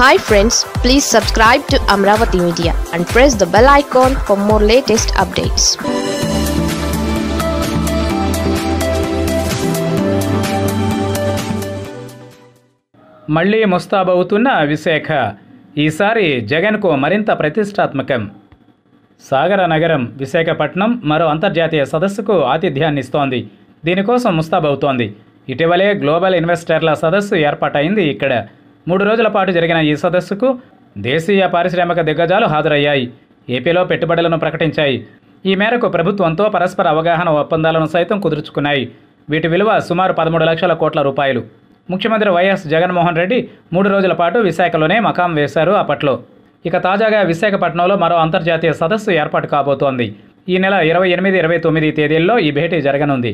hi friends please subscribe to Amaravati media and press the bell icon for more latest updates మళ్లీ ముస్తాబవుతున్న విశాఖ ఈసారి జగన్కు మరింత ప్రతిష్టాత్మకం సాగర నగరం విశాఖపట్నం మరో అంతర్జాతీయ సదస్సుకు ఆతిథ్యాన్నిస్తోంది దీనికోసం ముస్తాబవుతోంది ఇటీవలే గ్లోబల్ ఇన్వెస్టర్ల సదస్సు ఏర్పాటైంది ఇక్కడ మూడు రోజుల పాటు జరిగిన ఈ సదస్సుకు దేశీయ పారిశ్రామిక దిగ్గజాలు హాజరయ్యాయి ఏపీలో పెట్టుబడులను ప్రకటించాయి ఈ మేరకు ప్రభుత్వంతో పరస్పర అవగాహన ఒప్పందాలను సైతం కుదుర్చుకున్నాయి వీటి విలువ సుమారు పదమూడు లక్షల కోట్ల రూపాయలు ముఖ్యమంత్రి వైఎస్ జగన్మోహన్ రెడ్డి మూడు రోజుల పాటు విశాఖలోనే మకాం వేశారు అప్పట్లో ఇక తాజాగా విశాఖపట్నంలో మరో అంతర్జాతీయ సదస్సు ఏర్పాటు కాబోతోంది ఈ నెల ఇరవై ఎనిమిది ఇరవై తొమ్మిది తేదీల్లో ఈ భేటీ జరగనుంది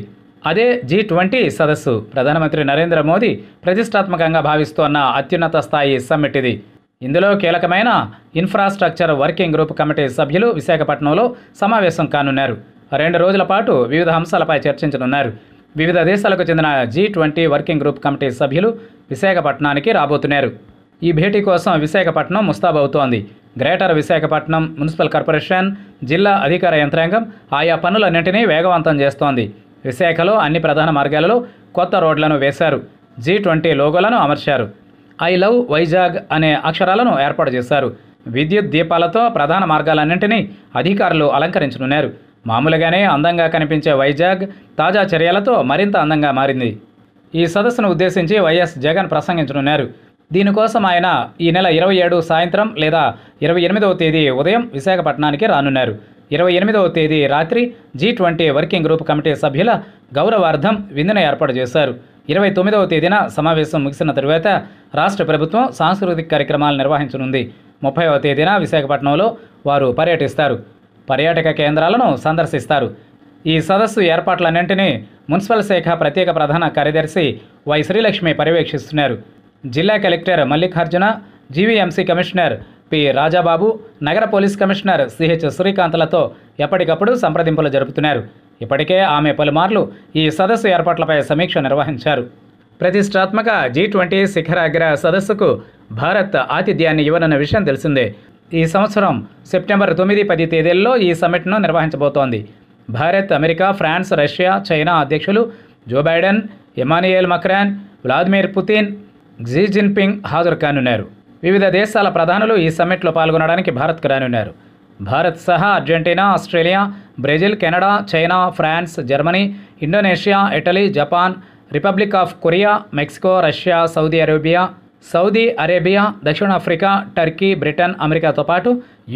అదే జీ ట్వంటీ సదస్సు ప్రధానమంత్రి నరేంద్ర మోదీ ప్రతిష్టాత్మకంగా భావిస్తోన్న అత్యున్నత స్థాయి సమ్మిట్ ఇది ఇందులో కీలకమైన ఇన్ఫ్రాస్ట్రక్చర్ వర్కింగ్ గ్రూప్ కమిటీ సభ్యులు విశాఖపట్నంలో సమావేశం కానున్నారు రెండు రోజుల పాటు వివిధ అంశాలపై చర్చించనున్నారు వివిధ దేశాలకు చెందిన G twenty working group committee సభ్యులు విశాఖపట్నానికి రాబోతున్నారు ఈ భేటీ కోసం విశాఖపట్నం ముస్తాబవుతోంది గ్రేటర్ విశాఖపట్నం మున్సిపల్ కార్పొరేషన్ జిల్లా అధికార యంత్రాంగం ఆయా పనులన్నింటినీ వేగవంతం చేస్తోంది విశాఖలో అన్ని ప్రధాన మార్గాలలో కొత్త రోడ్లను వేశారు జీ ట్వంటీ లోగోలను అమర్చారు ఐ లవ్ వైజాగ్ అనే అక్షరాలను ఏర్పాటు చేశారు విద్యుత్ దీపాలతో ప్రధాన మార్గాలన్నింటినీ అధికారులు అలంకరించనున్నారు మామూలుగానే అందంగా కనిపించే వైజాగ్ తాజా చర్యలతో మరింత అందంగా మారింది ఈ సదస్సును ఉద్దేశించి వైఎస్ జగన్ ప్రసంగించనున్నారు దీనికోసం ఆయన ఈ నెల ఇరవై ఏడు సాయంత్రం లేదా ఇరవై ఎనిమిదవ తేదీ ఉదయం విశాఖపట్నానికి రానున్నారు ఇరవై ఎనిమిదవ తేదీ రాత్రి G twenty working group committee సభ్యుల గౌరవార్థం విందున ఏర్పాటు చేశారు ఇరవై తొమ్మిదవ తేదీన సమావేశం ముగిసిన తరువాత రాష్ట్ర ప్రభుత్వం సాంస్కృతిక కార్యక్రమాలు నిర్వహించనుంది ముప్పైవ తేదీన విశాఖపట్నంలో వారు పర్యటిస్తారు పర్యాటక కేంద్రాలను సందర్శిస్తారు ఈ సదస్సు ఏర్పాట్లన్నింటినీ మున్సిపల్ శాఖ ప్రత్యేక ప్రధాన కార్యదర్శి వై శ్రీలక్ష్మి పర్యవేక్షిస్తున్నారు జిల్లా collector Mallikarjuna GVMC commissioner P Rajababu నగర పోలీస్ కమిషనర్ సిహెచ్ శ్రీకాంత్లతో ఎప్పటికప్పుడు సంప్రదింపులు జరుపుతున్నారు ఇప్పటికే ఆమె పలుమార్లు ఈ సదస్సు ఏర్పాట్లపై సమీక్ష నిర్వహించారు ప్రతిష్టాత్మక జీ ట్వంటీ శిఖరాగ్ర సదస్సుకు భారత్ ఆతిథ్యాన్ని ఇవ్వనున్న విషయం తెలిసిందే ఈ సంవత్సరం సెప్టెంబర్ తొమ్మిది పది తేదీల్లో ఈ సమ్మిట్ను నిర్వహించబోతోంది Bharat America France Russia China అధ్యక్షులు Joe Biden Emmanuel Macron Vladimir Putin Xi Jinping హాజరు కానున్నారు వివిధ దేశాల ప్రధానులు ఈ సమ్మిట్లో పాల్గొనడానికి భారత్కు రానున్నారు భారత్ సహా Argentina Australia Brazil Canada China France Germany Indonesia Italy Japan Republic of Korea Mexico Russia Saudi Arabia Saudi Arabia దక్షిణాఫ్రికా టర్కీ బ్రిటన్ అమెరికాతో పాటు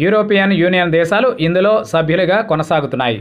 యూరోపియన్ యూనియన్ దేశాలు ఇందులో సభ్యులుగా కొనసాగుతున్నాయి